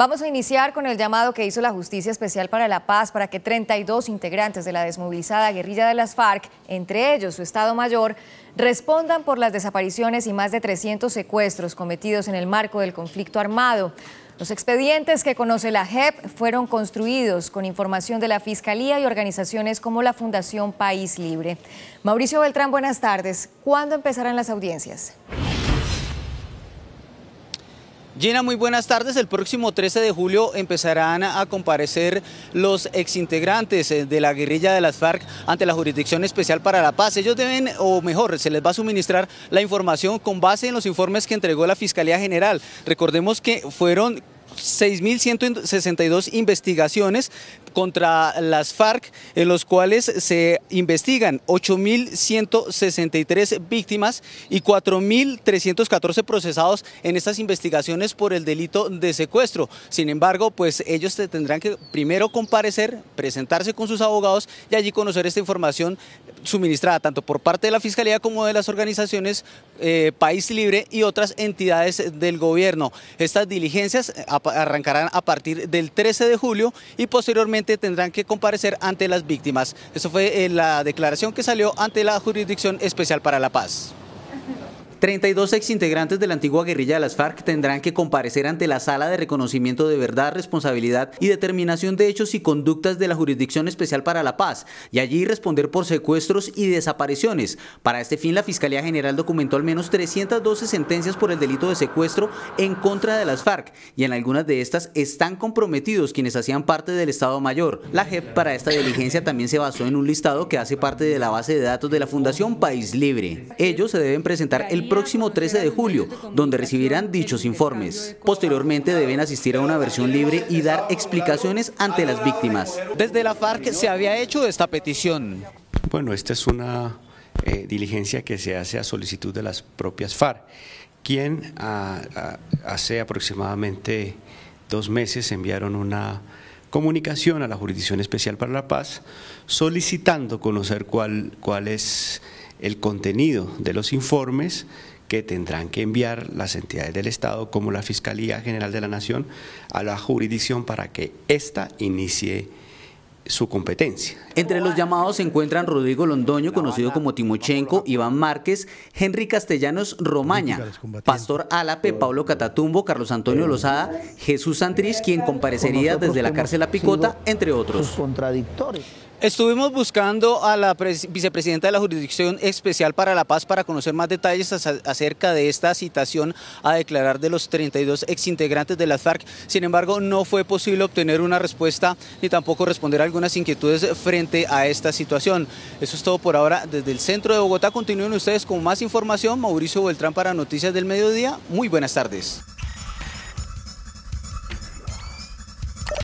Vamos a iniciar con el llamado que hizo la Justicia Especial para la Paz para que 32 integrantes de la desmovilizada guerrilla de las FARC, entre ellos su Estado Mayor, respondan por las desapariciones y más de 300 secuestros cometidos en el marco del conflicto armado. Los expedientes que conoce la JEP fueron construidos con información de la Fiscalía y organizaciones como la Fundación País Libre. Mauricio Beltrán, buenas tardes. ¿Cuándo empezarán las audiencias? Gina, muy buenas tardes. El próximo 13 de julio empezarán a comparecer los exintegrantes eh, de la guerrilla de las FARC ante la Jurisdicción Especial para la Paz. Ellos deben, o mejor, se les va a suministrar la información con base en los informes que entregó la Fiscalía General. Recordemos que fueron 6.162 investigaciones contra las FARC, en los cuales se investigan 8.163 víctimas y 4.314 procesados en estas investigaciones por el delito de secuestro. Sin embargo, pues ellos tendrán que primero comparecer, presentarse con sus abogados y allí conocer esta información suministrada tanto por parte de la Fiscalía como de las organizaciones eh, País Libre y otras entidades del gobierno. Estas diligencias arrancarán a partir del 13 de julio y posteriormente tendrán que comparecer ante las víctimas. Eso fue eh, la declaración que salió ante la Jurisdicción Especial para la Paz. 32 exintegrantes de la antigua guerrilla de las FARC tendrán que comparecer ante la Sala de Reconocimiento de Verdad, Responsabilidad y Determinación de Hechos y Conductas de la Jurisdicción Especial para la Paz y allí responder por secuestros y desapariciones. Para este fin, la Fiscalía General documentó al menos 312 sentencias por el delito de secuestro en contra de las FARC y en algunas de estas están comprometidos quienes hacían parte del Estado Mayor. La JEP para esta diligencia también se basó en un listado que hace parte de la base de datos de la Fundación País Libre. Ellos se deben presentar el próximo 13 de julio, donde recibirán dichos informes. Posteriormente deben asistir a una versión libre y dar explicaciones ante las víctimas. Desde la FARC se había hecho esta petición. Bueno, esta es una eh, diligencia que se hace a solicitud de las propias FARC, quien hace aproximadamente dos meses enviaron una comunicación a la Jurisdicción Especial para la Paz solicitando conocer cuál, cuál es el contenido de los informes que tendrán que enviar las entidades del Estado como la Fiscalía General de la Nación a la jurisdicción para que ésta inicie su competencia. Entre los llamados se encuentran Rodrigo Londoño, conocido como Timochenko, Iván Márquez, Henry Castellanos Romaña, Pastor Alape, Pablo Catatumbo, Carlos Antonio eh, Lozada, Jesús Santriz, quien comparecería desde la cárcel a Picota, entre otros. Estuvimos buscando a la vicepresidenta de la Jurisdicción Especial para la Paz para conocer más detalles acerca de esta citación a declarar de los 32 exintegrantes de la FARC. Sin embargo, no fue posible obtener una respuesta ni tampoco responder algunas inquietudes frente a esta situación. Eso es todo por ahora desde el centro de Bogotá. Continúen ustedes con más información. Mauricio Beltrán para Noticias del Mediodía. Muy buenas tardes.